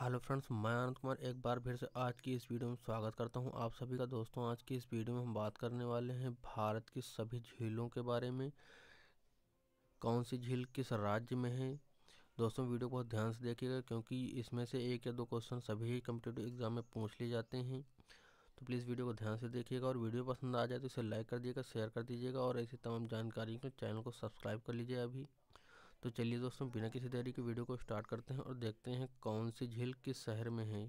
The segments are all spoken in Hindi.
हेलो फ्रेंड्स मैं आनंद कुमार एक बार फिर से आज की इस वीडियो में स्वागत करता हूं आप सभी का दोस्तों आज की इस वीडियो में हम बात करने वाले हैं भारत की सभी झीलों के बारे में कौन सी झील किस राज्य में है दोस्तों वीडियो को बहुत ध्यान से देखिएगा क्योंकि इसमें से एक या दो क्वेश्चन सभी कम्पिटेटिव एग्जाम में पूछ लिए जाते हैं तो प्लीज़ वीडियो को ध्यान से देखिएगा और वीडियो पसंद आ जाए तो इसे लाइक कर दीजिएगा शेयर कर दीजिएगा और ऐसी तमाम जानकारी के चैनल को सब्सक्राइब कर लीजिए अभी तो चलिए दोस्तों बिना किसी तैयारी के वीडियो को स्टार्ट करते हैं और देखते हैं कौन सी झील किस शहर में है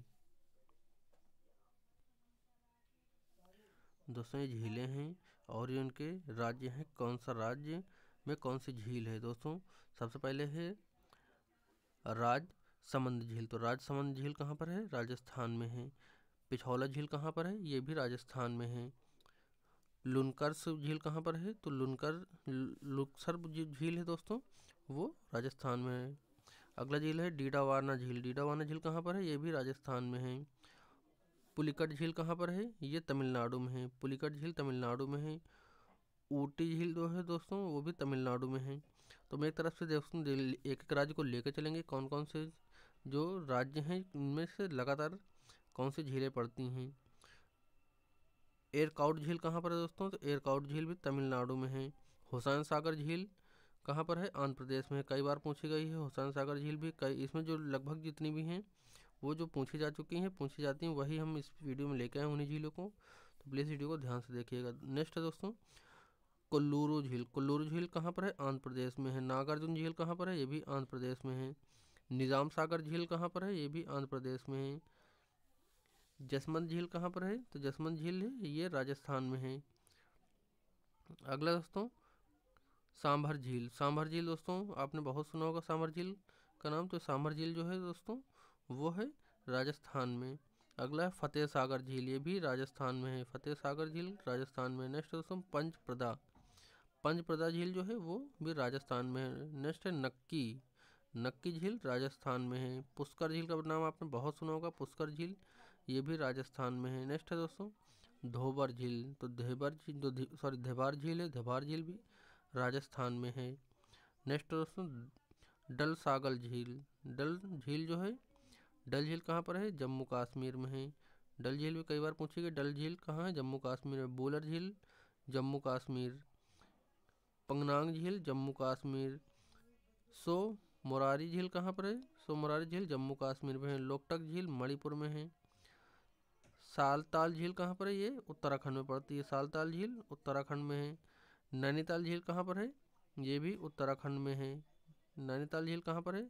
दोस्तों ये झीलें हैं और ये उनके राज्य हैं कौन सा राज्य में कौन सी झील है दोस्तों सबसे पहले है राज समंद झील तो राज समंद झील कहाँ पर है राजस्थान में है पिछौला झील कहाँ पर है ये भी राजस्थान में है लुनकर झील कहाँ पर है तो लुनकर लुक्सर झील है दोस्तों वो राजस्थान में है अगला झील है वारना झील वारना झील कहाँ पर है ये भी राजस्थान में है पुलिकट झील कहाँ पर है ये तमिलनाडु में है पुलिकट झील तमिलनाडु में है ऊटी झील जो है दोस्तों वो भी तमिलनाडु में है तो मैं एक तरफ से दोस्तों एक एक राज्य को लेकर चलेंगे कौन कौन से जो राज्य हैं उनमें से लगातार कौन सी झीलें पड़ती हैं एयरकाउट झील कहाँ पर है दोस्तों तो एयरकाउट झील भी तमिलनाडु में है हुसैन सागर झील कहाँ पर है आंध्र प्रदेश में कई बार पूछी गई है हुसैन सागर झील भी कई इसमें जो लगभग जितनी भी हैं वो जो पूछी जा चुकी हैं पूछी जाती हैं वही हम इस वीडियो में लेके आए उन्हीं झीलों को तो प्लीज़ वीडियो को ध्यान से देखिएगा नेक्स्ट है दोस्तों कोल्लूरू झील कोल्लूरू झील कहाँ पर है आंध्र प्रदेश में है नागार्जुन झील कहाँ पर है ये भी आंध्र प्रदेश में है निज़ाम सागर झील कहाँ पर है ये भी आंध्र प्रदेश में है जसमंत झील कहाँ पर है तो जसमंत झील है ये राजस्थान में है अगला दोस्तों सांभर झील सांभर झील दोस्तों आपने बहुत सुना होगा सांभर झील का नाम तो सांभर झील जो है दोस्तों वो है राजस्थान में अगला है फतेह सागर झील ये भी राजस्थान में है फतेह सागर झील राजस्थान में नेक्स्ट दोस्तों पंचप्रदा पंचप्रदा झील जो है वो भी राजस्थान में है नेक्स्ट है नक्की नक्की झील राजस्थान में है पुष्कर झील का नाम आपने बहुत सुना होगा पुष्कर झील ये भी राजस्थान में है नेक्स्ट है दोस्तों धोबर झील तो धेबर झील जो सॉरी धेबार झील है धेबार झील भी राजस्थान में है नेक्स्ट दोस्तों डल सागल झील डल झील जो है डल झील कहाँ पर है जम्मू कश्मीर में है डल झील भी कई बार पूछी गई डल झील कहाँ है जम्मू कश्मीर में बोलर झील जम्मू कश्मीर पंगनांग झील जम्मू कश्मीर सो मोरारी झील कहाँ पर है सो मोरारी झील जम्मू कश्मीर में है लोकटक झील मणिपुर में है सालताल झील कहाँ पर है ये उत्तराखंड में पड़ती है सालताल झील उत्तराखंड में है नैनीताल झील कहाँ पर है ये भी उत्तराखंड में है नैनीताल झील कहाँ पर है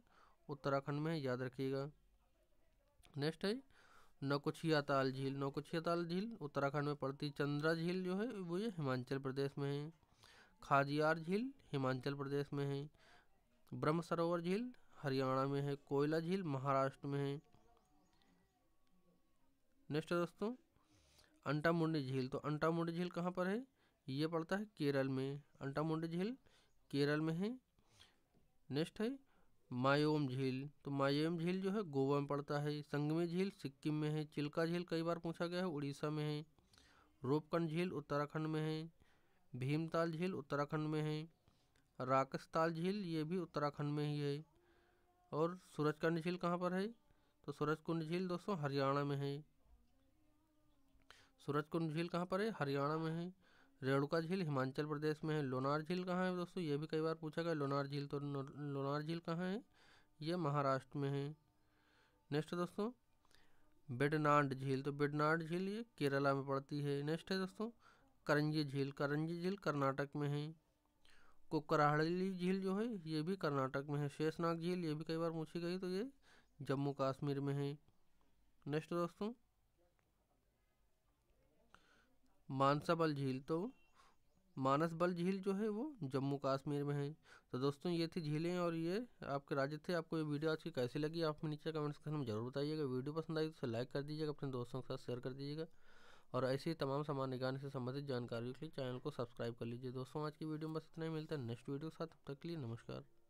उत्तराखंड में याद रखिएगा नेक्स्ट है नौकुछिया ताल झील नौकुछिया ताल झील उत्तराखंड में पड़ती चंद्रा झील जो है वो ये हिमाचल प्रदेश में है खाजियार झील हिमाचल प्रदेश में है ब्रह्म सरोवर झील हरियाणा में है कोयला झील महाराष्ट्र में है नेक्स्ट दोस्तों अंटामुंडी झील तो अंटामुंडी झील कहाँ पर है ये पड़ता है केरल में अंटामुंडे झील केरल में है नेक्स्ट है मायोम झील तो मायोम झील जो है गोवा में पड़ता है संगमे झील सिक्किम में है चिल्का झील कई बार पूछा गया है उड़ीसा में है रूपकंड झील उत्तराखंड में है भीमताल झील उत्तराखंड में है ताल झील ये भी उत्तराखंड में ही है और सूरजकंड झील कहाँ पर है तो सूरजकुंड झील दोस्तों हरियाणा में है सूरजकुंड झील कहाँ पर है हरियाणा में है रेणुका झील हिमाचल प्रदेश में है लोनार झील कहाँ है दोस्तों ये भी कई बार पूछा गया लोनार झील तो लोनार झील कहाँ है ये महाराष्ट्र में है नेक्स्ट दोस्तों बेडनाड झील तो बेडनाड झील ये केरला में पड़ती है नेक्स्ट है दोस्तों करंजी झील करंजी झील कर्नाटक में है कुकराहली झील जो है ये भी कर्नाटक में है शेषनाग झील ये भी कई बार पूछी गई तो ये जम्मू कश्मीर में है नेक्स्ट दोस्तों मानसा बल झील तो मानस बल झील जो है वो जम्मू कश्मीर में है तो दोस्तों ये थी झीलें और ये आपके राज्य थे आपको ये वीडियो आज की कैसी लगी आप नीचे कमेंट सेक्शन में जरूर बताइएगा वीडियो पसंद आई तो उसे लाइक कर दीजिएगा अपने दोस्तों के साथ शेयर कर दीजिएगा और ऐसे ही तमाम सामान निगाने से संबंधित जानकारियों के लिए चैनल को सब्सक्राइब कर लीजिए दोस्तों आज की वीडियो में बस इतना ही मिलता है नेक्स्ट वीडियो के साथ तब तक के लिए नमस्कार